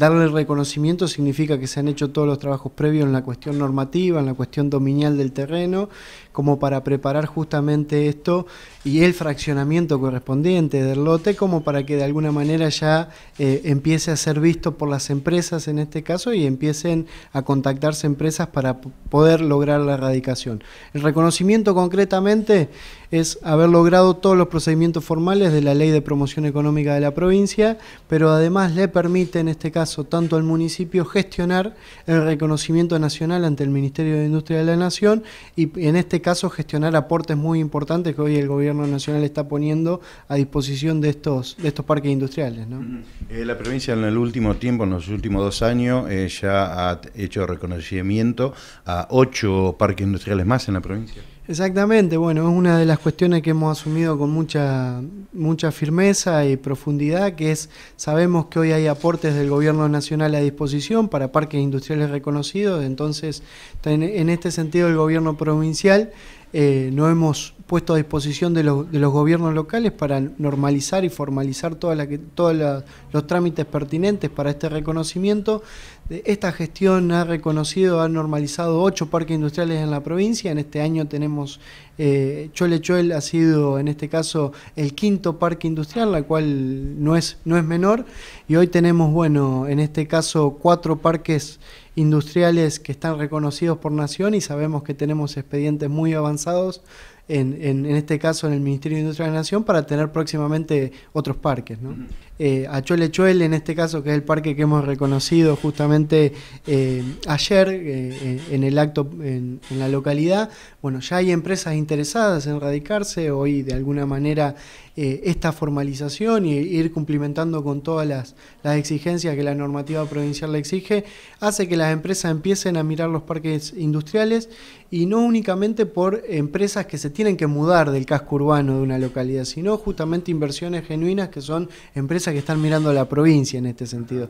Darle reconocimiento significa que se han hecho todos los trabajos previos en la cuestión normativa, en la cuestión dominial del terreno, como para preparar justamente esto y el fraccionamiento correspondiente del lote, como para que de alguna manera ya eh, empiece a ser visto por las empresas en este caso y empiecen a contactarse empresas para poder lograr la erradicación. El reconocimiento concretamente es haber logrado todos los procedimientos formales de la Ley de Promoción Económica de la provincia, pero además le permite en este caso tanto al municipio gestionar el reconocimiento nacional ante el Ministerio de Industria de la Nación y en este caso gestionar aportes muy importantes que hoy el gobierno nacional está poniendo a disposición de estos, de estos parques industriales. Eh, la provincia en el último tiempo, en los últimos dos años, eh, ya ha hecho reconocimiento a ocho parques industriales más en la provincia. Exactamente, bueno, es una de las cuestiones que hemos asumido con mucha, mucha firmeza y profundidad, que es, sabemos que hoy hay aportes del Gobierno Nacional a disposición para parques industriales reconocidos, entonces en este sentido el Gobierno Provincial eh, no hemos puesto a disposición de, los gobiernos locales para normalizar y formalizar todos los trámites pertinentes para este reconocimiento. Esta gestión ha reconocido, ha normalizado ocho parques industriales en la provincia. En este año tenemos eh, Chole ha sido en este caso el quinto parque industrial, la cual no es, no es menor. Y hoy tenemos, bueno, en este caso cuatro parques industriales que están reconocidos por nación y sabemos que tenemos expedientes muy avanzados en, este caso en el Ministerio de Industria de la Nación, para tener próximamente otros parques. ¿no? Eh, a en este caso, que es el parque que hemos reconocido justamente eh, ayer eh, en el acto en, la localidad, bueno, ya hay empresas interesadas en radicarse, hoy de alguna manera esta formalización y ir cumplimentando con todas las exigencias que la normativa provincial le exige, hace que las empresas empiecen a mirar los parques industriales y no únicamente por empresas que se tienen que mudar del casco urbano de una localidad, sino justamente inversiones genuinas que son empresas que están mirando a la provincia en este sentido.